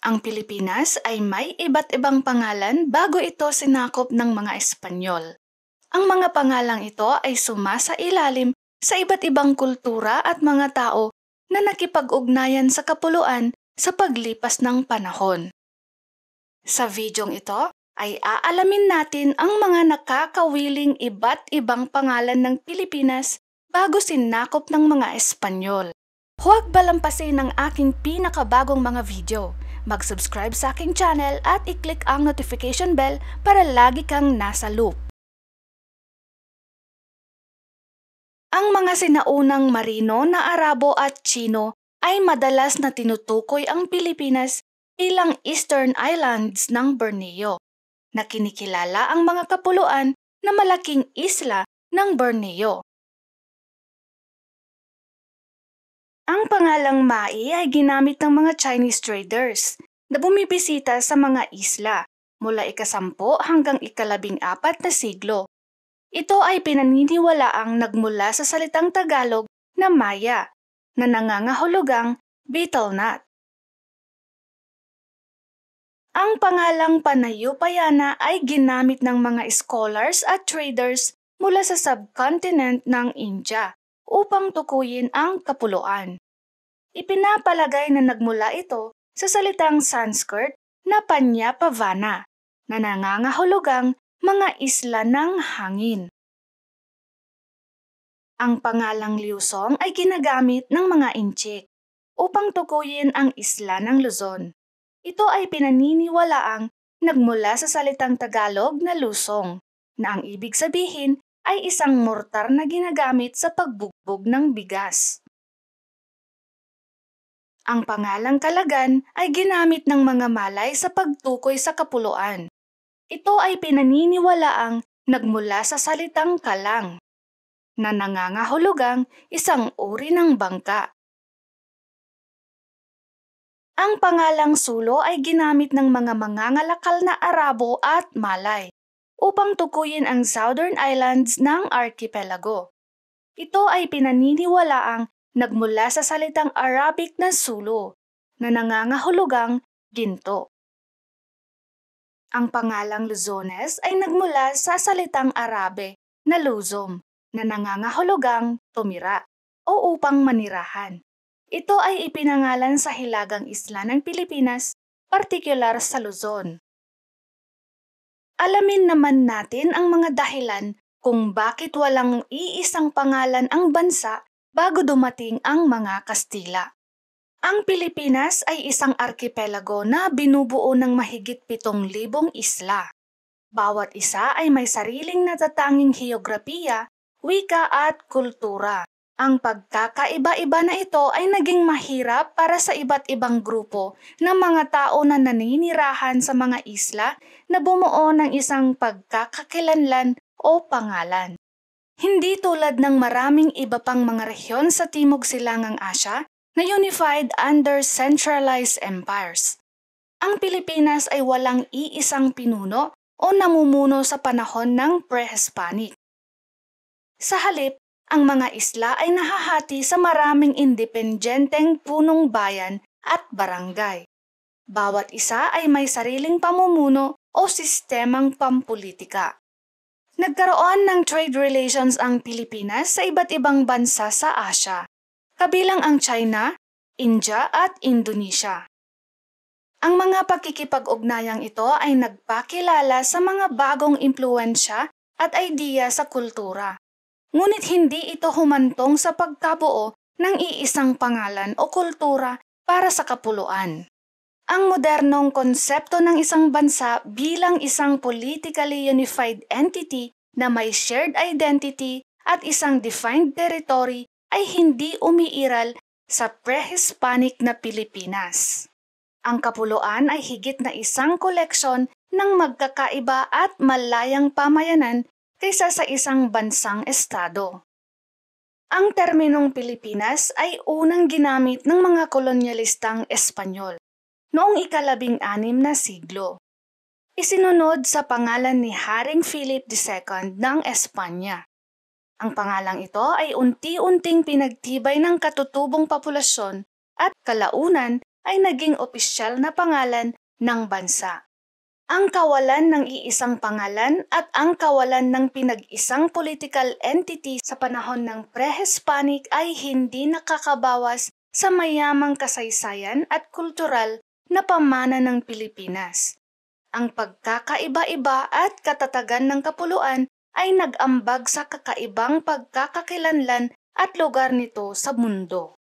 Ang Pilipinas ay may iba't ibang pangalan bago ito sinakop ng mga Espanyol. Ang mga pangalang ito ay sumasa ilalim sa iba't ibang kultura at mga tao na nakipag-ugnayan sa kapuluan sa paglipas ng panahon. Sa videong ito ay aalamin natin ang mga nakakawiling iba't ibang pangalan ng Pilipinas bago sinakop ng mga Espanyol. Huwag balampasin ang aking pinakabagong mga video Mag-subscribe sa aking channel at i-click ang notification bell para lagi kang nasa loop. Ang mga sinaunang Marino na Arabo at Chino ay madalas na tinutukoy ang Pilipinas bilang Eastern Islands ng Borneo, na ang mga kapuluan na malaking isla ng Borneo. Ang pangalang Mai ay ginamit ng mga Chinese traders na bumibisita sa mga isla mula ikasampu hanggang ikalabing apat na siglo. Ito ay pinaniniwalaang nagmula sa salitang Tagalog na Maya na nangangahulugang betel nut. Ang pangalang Panayupayana ay ginamit ng mga scholars at traders mula sa subcontinent ng India upang tukuyin ang kapuluan. Ipinapalagay na nagmula ito sa salitang Sanskrit na Panyapavana na nangangahulugang mga isla ng hangin. Ang pangalang Liusong ay ginagamit ng mga inchik upang tukuyin ang isla ng Luzon. Ito ay pinaniniwalaang nagmula sa salitang Tagalog na lusong na ang ibig sabihin ay isang mortar na ginagamit sa pagbugbog ng bigas. Ang pangalang kalagan ay ginamit ng mga Malay sa pagtukoy sa kapuluan. Ito ay pinaniniwalaang nagmula sa salitang kalang, na nangangahulugang isang uri ng bangka. Ang pangalang sulo ay ginamit ng mga mangangalakal na Arabo at Malay upang tukuyin ang Southern Islands ng archipelago. Ito ay pinaniniwalaang nagmula sa salitang Arabic na Sulu na nangangahulugang ginto. Ang pangalang Luzones ay nagmula sa salitang Arabe na Luzon na nangangahulugang tumira o upang manirahan. Ito ay ipinangalan sa hilagang isla ng Pilipinas, partikular sa Luzon alamin naman natin ang mga dahilan kung bakit walang iisang pangalan ang bansa bago dumating ang mga Kastila. Ang Pilipinas ay isang arkipelago na binubuo ng mahigit 7,000 isla. Bawat isa ay may sariling natatanging heograpiya, wika at kultura ang pagkakaiba-iba na ito ay naging mahirap para sa iba't ibang grupo ng mga tao na naninirahan sa mga isla na bumuo ng isang pagkakakilanlan o pangalan. Hindi tulad ng maraming iba pang mga rehiyon sa Timog Silangang Asya na unified under centralized empires. Ang Pilipinas ay walang iisang pinuno o namumuno sa panahon ng pre-Hispanic. Sa halip, ang mga isla ay nahahati sa maraming independyenteng punong bayan at barangay. Bawat isa ay may sariling pamumuno o sistemang pampolitika. Nagkaroon ng trade relations ang Pilipinas sa iba't ibang bansa sa Asya, kabilang ang China, India at Indonesia. Ang mga pakikipag-ugnayang ito ay nagpakilala sa mga bagong impluensya at idea sa kultura ngunit hindi ito humantong sa pagkabuo ng iisang pangalan o kultura para sa kapuluan. Ang modernong konsepto ng isang bansa bilang isang politically unified entity na may shared identity at isang defined territory ay hindi umiiral sa pre-Hispanic na Pilipinas. Ang kapuluan ay higit na isang koleksyon ng magkakaiba at malayang pamayanan kaysa sa isang bansang estado. Ang terminong Pilipinas ay unang ginamit ng mga kolonyalistang Espanyol noong ikalabing-anim na siglo. Isinunod sa pangalan ni Haring Philip II ng Espanya. Ang pangalang ito ay unti-unting pinagtibay ng katutubong populasyon at kalaunan ay naging opisyal na pangalan ng bansa ang kawalan ng iisang pangalan at ang kawalan ng pinag-isang political entity sa panahon ng pre-Hispanic ay hindi nakakabawas sa mayamang kasaysayan at kultural na pamana ng Pilipinas. Ang pagkakaiba-iba at katatagan ng kapuluan ay nag-ambag sa kakaibang pagkakakilanlan at lugar nito sa mundo.